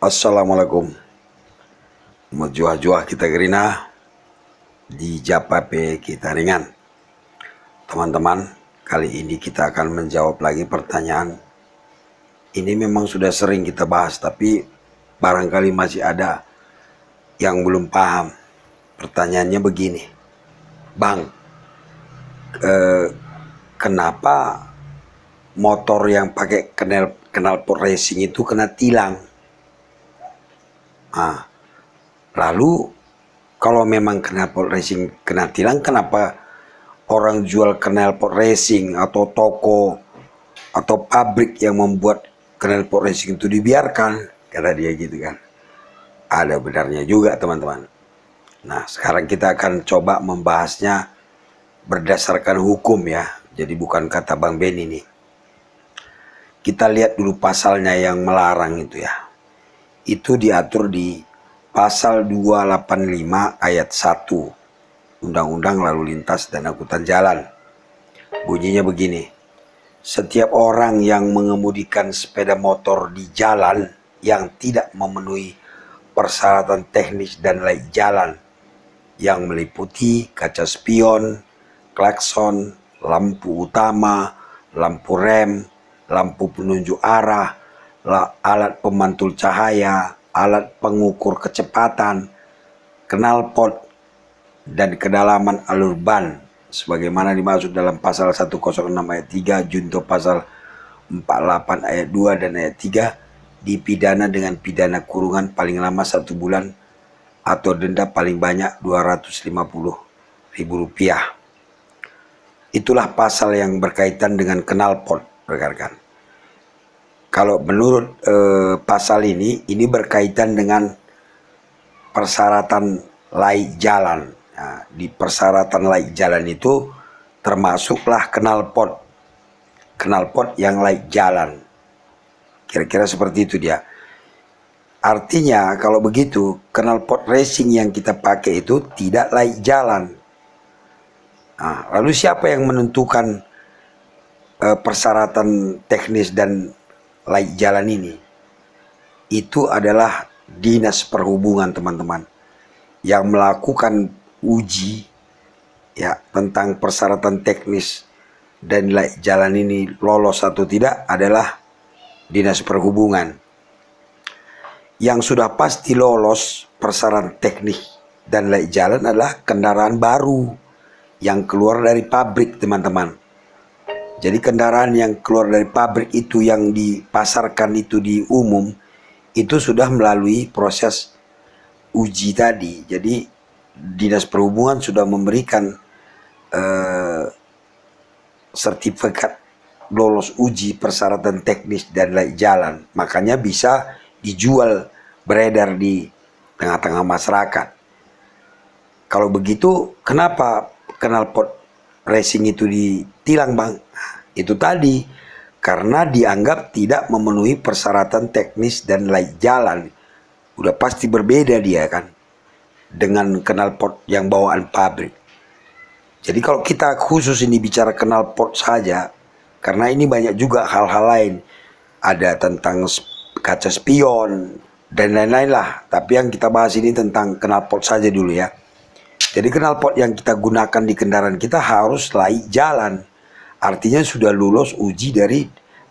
assalamualaikum menjual juah kita gerina di Japape kita ringan teman-teman kali ini kita akan menjawab lagi pertanyaan ini memang sudah sering kita bahas tapi barangkali masih ada yang belum paham pertanyaannya begini Bang eh, kenapa motor yang pakai kenal kenal racing itu kena tilang Ah, lalu kalau memang knalpot racing kena tilang, kenapa orang jual knalpot racing atau toko atau pabrik yang membuat knalpot racing itu dibiarkan? Kata dia gitu kan. Ada benarnya juga teman-teman. Nah sekarang kita akan coba membahasnya berdasarkan hukum ya. Jadi bukan kata Bang Ben ini. Kita lihat dulu pasalnya yang melarang itu ya itu diatur di pasal 285 ayat 1 Undang-Undang Lalu Lintas dan Angkutan Jalan. Bunyinya begini. Setiap orang yang mengemudikan sepeda motor di jalan yang tidak memenuhi persyaratan teknis dan laik jalan yang meliputi kaca spion, klakson, lampu utama, lampu rem, lampu penunjuk arah, alat pemantul cahaya, alat pengukur kecepatan, knalpot, dan kedalaman alur ban sebagaimana dimaksud dalam pasal 106 ayat 3 junto pasal 48 ayat 2 dan ayat 3 dipidana dengan pidana kurungan paling lama satu bulan atau denda paling banyak 250 ribu rupiah. Itulah pasal yang berkaitan dengan kenalpot, rekan-rekan kalau menurut e, pasal ini ini berkaitan dengan persyaratan laik jalan nah, di persyaratan laik jalan itu termasuklah kenal pot, kenal pot yang laik jalan kira-kira seperti itu dia artinya kalau begitu kenal pot racing yang kita pakai itu tidak laik jalan nah, lalu siapa yang menentukan eh, persyaratan teknis dan jalan ini itu adalah dinas perhubungan teman-teman yang melakukan uji ya tentang persyaratan teknis dan jalan ini lolos atau tidak adalah dinas perhubungan yang sudah pasti lolos persyaratan teknis dan like jalan adalah kendaraan baru yang keluar dari pabrik teman-teman jadi kendaraan yang keluar dari pabrik itu yang dipasarkan itu di umum itu sudah melalui proses uji tadi. Jadi dinas perhubungan sudah memberikan eh, sertifikat lolos uji persyaratan teknis dan layak jalan. Makanya bisa dijual beredar di tengah-tengah masyarakat. Kalau begitu, kenapa kenal pot racing itu ditilang bang itu tadi karena dianggap tidak memenuhi persyaratan teknis dan layak jalan udah pasti berbeda dia kan dengan kenal pot yang bawaan pabrik jadi kalau kita khusus ini bicara kenal pot saja karena ini banyak juga hal-hal lain ada tentang kaca spion dan lain-lain lah tapi yang kita bahas ini tentang kenal pot saja dulu ya jadi knalpot yang kita gunakan di kendaraan kita harus laik jalan. Artinya sudah lulus uji dari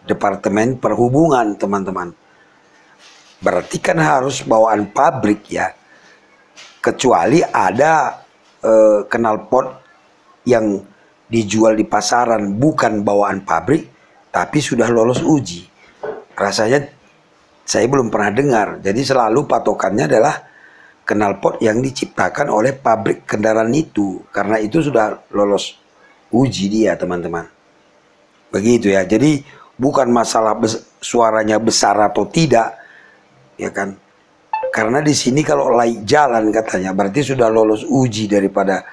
Departemen Perhubungan, teman-teman. Berarti kan harus bawaan pabrik ya. Kecuali ada eh, knalpot yang dijual di pasaran bukan bawaan pabrik tapi sudah lolos uji. Rasanya saya belum pernah dengar. Jadi selalu patokannya adalah knalpot yang diciptakan oleh pabrik kendaraan itu karena itu sudah lolos uji dia teman-teman begitu ya jadi bukan masalah bes suaranya besar atau tidak ya kan karena di sini kalau laik jalan katanya berarti sudah lolos uji daripada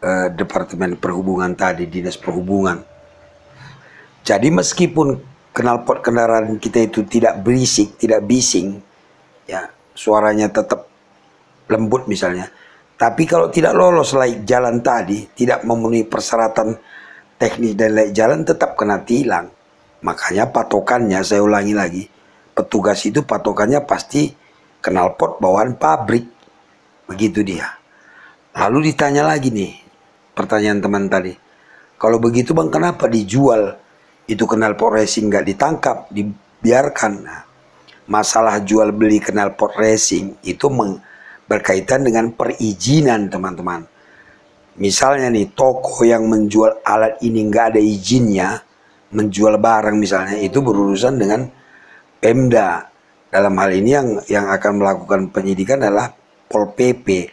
eh, departemen perhubungan tadi dinas perhubungan jadi meskipun knalpot kendaraan kita itu tidak berisik tidak bising ya suaranya tetap lembut misalnya. Tapi kalau tidak lolos laik jalan tadi, tidak memenuhi persyaratan teknis dan laik jalan tetap kena tilang. Makanya patokannya, saya ulangi lagi, petugas itu patokannya pasti kenal pot bawaan pabrik. Begitu dia. Lalu ditanya lagi nih, pertanyaan teman tadi. Kalau begitu bang kenapa dijual itu kenal pot racing nggak ditangkap, dibiarkan. Nah, masalah jual beli kenal pot racing itu meng berkaitan dengan perizinan teman-teman. Misalnya nih toko yang menjual alat ini nggak ada izinnya, menjual barang misalnya itu berurusan dengan Pemda. Dalam hal ini yang yang akan melakukan penyidikan adalah Pol PP.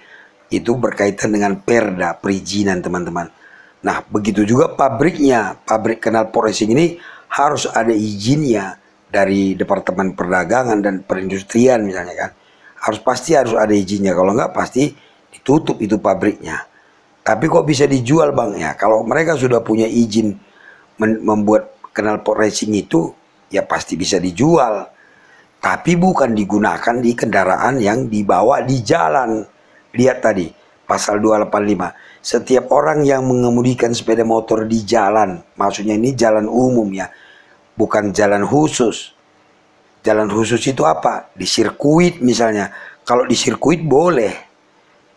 Itu berkaitan dengan Perda, perizinan teman-teman. Nah, begitu juga pabriknya. Pabrik kenal porosing ini harus ada izinnya dari Departemen Perdagangan dan Perindustrian misalnya kan harus pasti harus ada izinnya kalau enggak pasti ditutup itu pabriknya tapi kok bisa dijual bang ya kalau mereka sudah punya izin membuat kenal pot racing itu ya pasti bisa dijual tapi bukan digunakan di kendaraan yang dibawa di jalan lihat tadi pasal 285 setiap orang yang mengemudikan sepeda motor di jalan maksudnya ini jalan umum ya bukan jalan khusus Jalan khusus itu apa? Di sirkuit misalnya. Kalau di sirkuit boleh.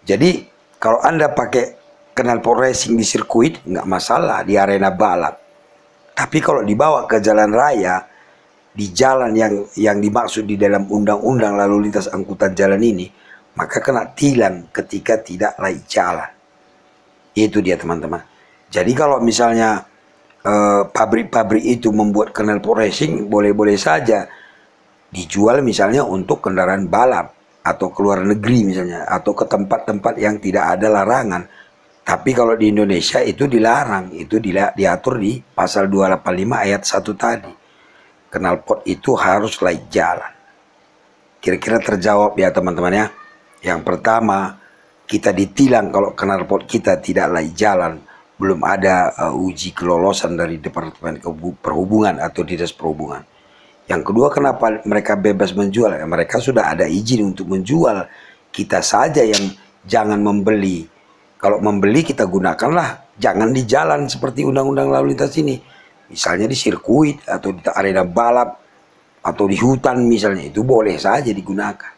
Jadi kalau Anda pakai kenal racing di sirkuit nggak masalah di arena balap. Tapi kalau dibawa ke jalan raya di jalan yang yang dimaksud di dalam undang-undang lalu lintas angkutan jalan ini, maka kena tilang ketika tidak laik jalan. Itu dia teman-teman. Jadi kalau misalnya eh, pabrik-pabrik eh, itu membuat kenal racing boleh-boleh saja dijual misalnya untuk kendaraan balap atau ke luar negeri misalnya atau ke tempat-tempat yang tidak ada larangan tapi kalau di Indonesia itu dilarang itu diatur di pasal 285 ayat 1 tadi kenal pot itu harus layak jalan kira-kira terjawab ya teman-teman ya yang pertama kita ditilang kalau kenal pot kita tidak layak jalan belum ada uh, uji kelolosan dari Departemen Perhubungan atau Dinas Perhubungan yang kedua kenapa mereka bebas menjual? Ya, mereka sudah ada izin untuk menjual. Kita saja yang jangan membeli. Kalau membeli kita gunakanlah jangan di jalan seperti undang-undang lalu lintas ini. Misalnya di sirkuit atau di arena balap atau di hutan misalnya itu boleh saja digunakan.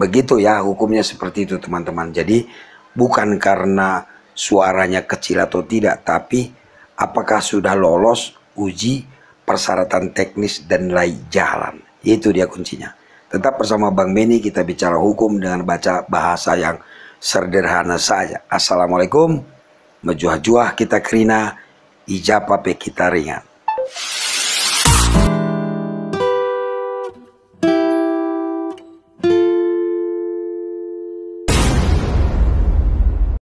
Begitu ya hukumnya seperti itu teman-teman. Jadi bukan karena suaranya kecil atau tidak tapi apakah sudah lolos uji persyaratan teknis dan lain jalan. Itu dia kuncinya. Tetap bersama Bang Beni kita bicara hukum dengan baca bahasa yang sederhana saja. Assalamualaikum, mejuah-juah kita kerina, ijapa pe kita ringan.